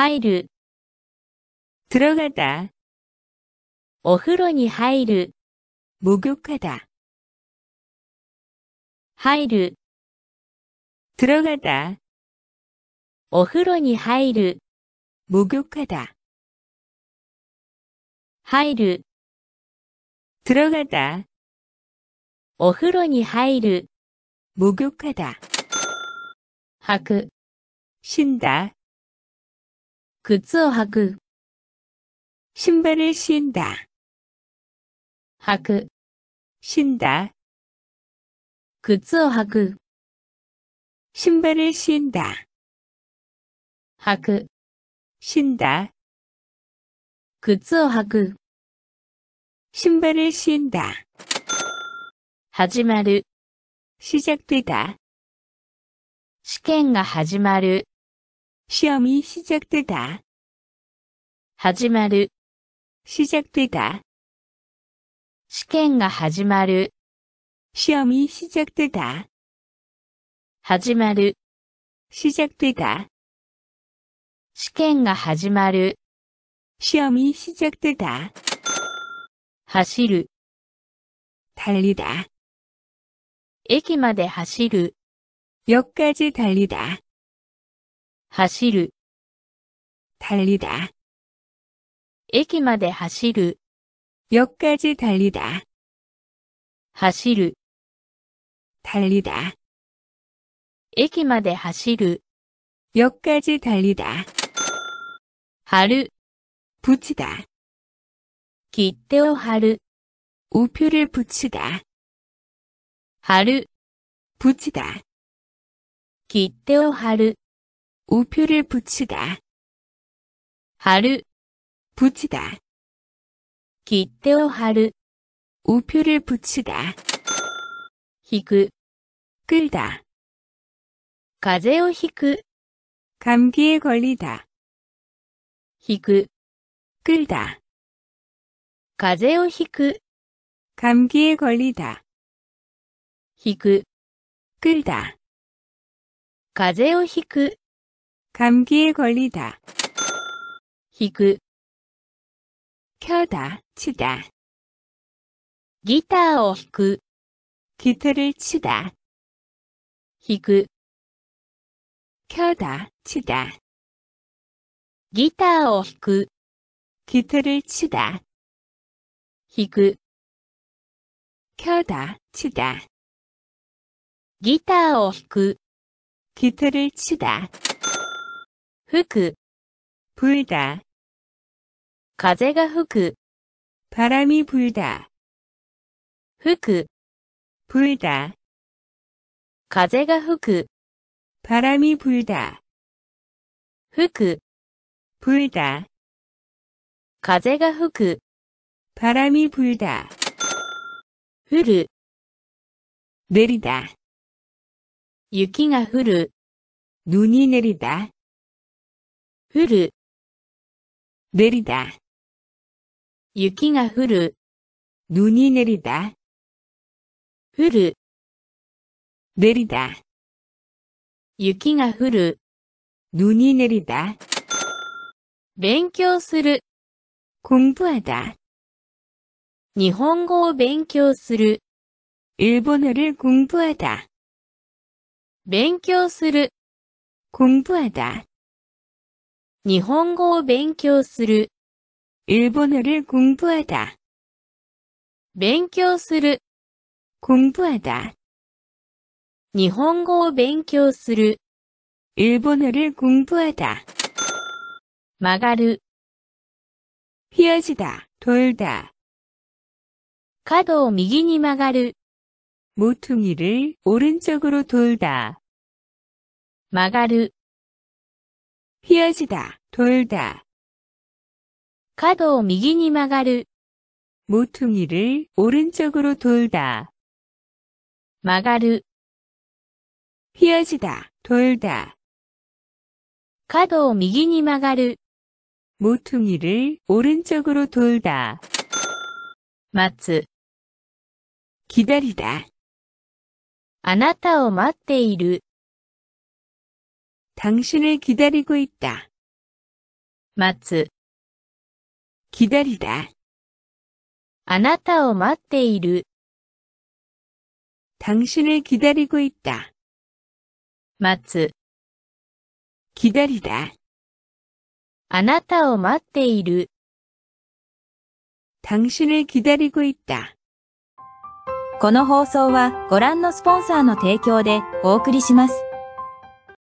入る。들어가 다。 お風呂に入る。목욕하 다。 入る。들어가 다。 お風呂に入る。목욕하 다。 入る。들어가 다。 お風呂に入る。목욕하 다。 吐く。신 다。 靴を履く 신발을 신다. 履く 신다. 靴を履く 신발을 신다. 履く 신다. 靴を履く 신발을 신다. 始まる 시작되다. 試験が始まる시험이시작되다始まる시작되다試験が始まる시험이시작되다始まる시작되다試験が始まる시험이시작되다走る달리다駅まで走る역까지달리다走る 달리다. 駅まで走る 역까지 달리다. 走る 달리다. 駅まで走る 역까지 달리다. 貼る 붙이다. 切手を貼る 우표를 붙이다. 貼る 붙이다. 切手を貼る 우표를 붙이다. 하루 붙이다. 기대어 하루 우표를 붙이다. 히그 끌다. 가제오 히그 감기에 걸리다. 히그 끌다. 가제오 히그 감기에 걸리다. 히그 끌다. 가제오 히그 감기에 걸리다. 히그 켜다, 치다. 기타를 히그 기타를 치다. 히그 켜다, 치다. 기타를 히그 기타를 치다. 히그 켜다, 치다. 기타를 히그 기타를 치다. 흑 불다 가재가 흑 바람이 불다 흑 불다 가재가 흑 바람이 불다 흑 불다 가재가 흑 바람이 불다 흐르 내리다 유키가 흐르 눈이 내리다 降る내리다雪が降る눈이내리다降る내리다雪が降る눈이내리다勉強する공부하다日本語を勉強する일본어를공부하다勉強する공부하다日本語を勉強する。日本語を勉強する。勉強する。勉強する。日本語を勉強する。日本語を勉強する。曲がる。휘어지 다、 돌 다。 角を右に曲がる。모퉁이를오른쪽으로돌 다。 曲がる。 휘어지다, 돌다. 角を右に曲がる、 모퉁이를 오른쪽으로 돌다, 曲がる、 휘어지다, 돌다. 角を右に曲がる、 모퉁이를 오른쪽으로 돌다, 待つ。 기다리다, あなたを待っている。당신을기다리고있다待つ기다리다あなたを待っている、당신을기다리고있다待つ、기다리다あなたを待っている、당신을기다리고있다この放送はご覧のスポンサーの提供でお送りします。